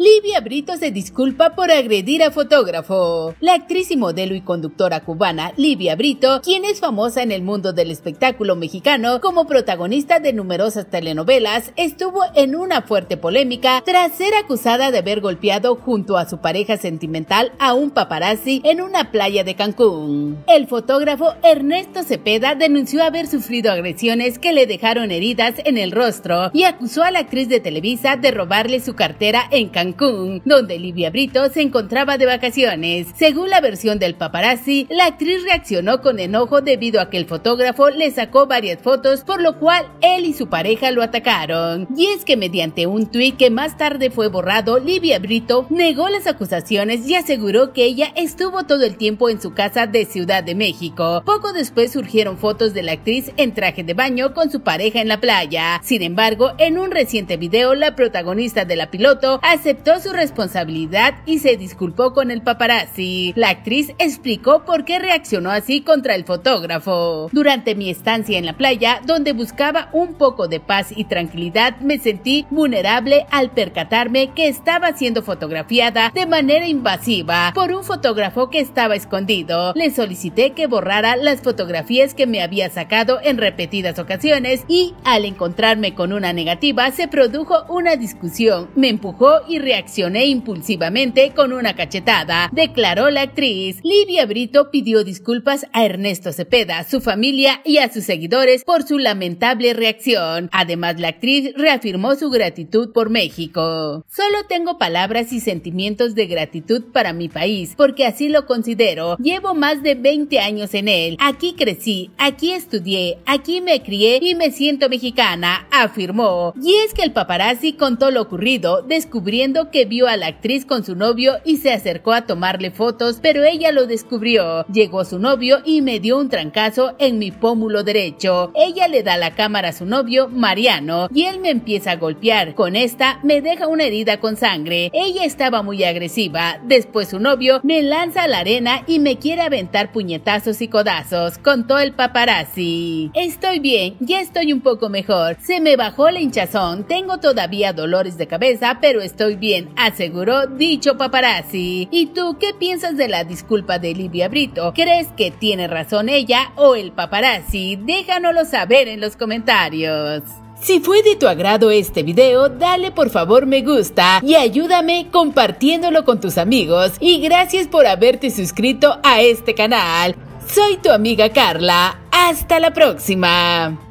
Livia Brito se disculpa por agredir a fotógrafo. La actriz y modelo y conductora cubana Livia Brito, quien es famosa en el mundo del espectáculo mexicano como protagonista de numerosas telenovelas, estuvo en una fuerte polémica tras ser acusada de haber golpeado junto a su pareja sentimental a un paparazzi en una playa de Cancún. El fotógrafo Ernesto Cepeda denunció haber sufrido agresiones que le dejaron heridas en el rostro y acusó a la actriz de Televisa de robarle su cartera en Cancún donde Livia Brito se encontraba de vacaciones. Según la versión del paparazzi, la actriz reaccionó con enojo debido a que el fotógrafo le sacó varias fotos, por lo cual él y su pareja lo atacaron. Y es que mediante un tuit que más tarde fue borrado, Livia Brito negó las acusaciones y aseguró que ella estuvo todo el tiempo en su casa de Ciudad de México. Poco después surgieron fotos de la actriz en traje de baño con su pareja en la playa. Sin embargo, en un reciente video, la protagonista de la piloto aceptó su responsabilidad y se disculpó con el paparazzi. La actriz explicó por qué reaccionó así contra el fotógrafo. Durante mi estancia en la playa, donde buscaba un poco de paz y tranquilidad, me sentí vulnerable al percatarme que estaba siendo fotografiada de manera invasiva por un fotógrafo que estaba escondido. Le solicité que borrara las fotografías que me había sacado en repetidas ocasiones y al encontrarme con una negativa se produjo una discusión. Me empujó y reaccioné impulsivamente con una cachetada, declaró la actriz. Livia Brito pidió disculpas a Ernesto Cepeda, su familia y a sus seguidores por su lamentable reacción. Además, la actriz reafirmó su gratitud por México. Solo tengo palabras y sentimientos de gratitud para mi país, porque así lo considero. Llevo más de 20 años en él. Aquí crecí, aquí estudié, aquí me crié y me siento mexicana, afirmó. Y es que el paparazzi contó lo ocurrido, descubriendo que vio a la actriz con su novio y se acercó a tomarle fotos, pero ella lo descubrió. Llegó su novio y me dio un trancazo en mi pómulo derecho. Ella le da la cámara a su novio, Mariano, y él me empieza a golpear. Con esta me deja una herida con sangre. Ella estaba muy agresiva. Después su novio me lanza a la arena y me quiere aventar puñetazos y codazos, contó el paparazzi. Estoy bien, ya estoy un poco mejor. Se me bajó la hinchazón, tengo todavía dolores de cabeza, pero estoy bien bien, aseguró dicho paparazzi. ¿Y tú qué piensas de la disculpa de Livia Brito? ¿Crees que tiene razón ella o el paparazzi? Déjanoslo saber en los comentarios. Si fue de tu agrado este video, dale por favor me gusta y ayúdame compartiéndolo con tus amigos. Y gracias por haberte suscrito a este canal. Soy tu amiga Carla. Hasta la próxima.